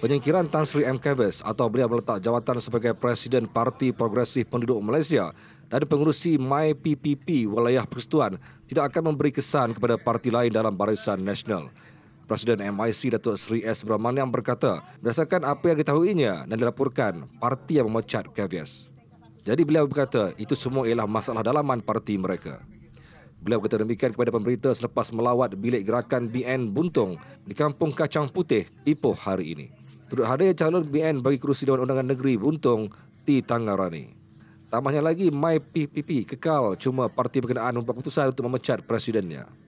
penyingkiran Tan Sri M. Kevis atau beliau meletak jawatan sebagai Presiden Parti Progresif Penduduk Malaysia dari pengurusi MyPPP Wilayah Persekutuan tidak akan memberi kesan kepada parti lain dalam barisan nasional. Presiden MIC Datuk Sri S. Brahmanyam berkata, berdasarkan apa yang ditahuinya dan dilaporkan, parti yang memecat Kevis. Jadi beliau berkata, itu semua ialah masalah dalaman parti mereka. Beliau berkata demikian kepada pemberita selepas melawat bilik gerakan BN Buntung di Kampung Kacang Putih, Ipoh hari ini. Turut hadir calon BN bagi kerusi Dewan Undangan Negeri Buntung di Tangarani. Tambahnya lagi, MyPPP kekal cuma parti berkenaan membuat keputusan untuk memecat presidennya.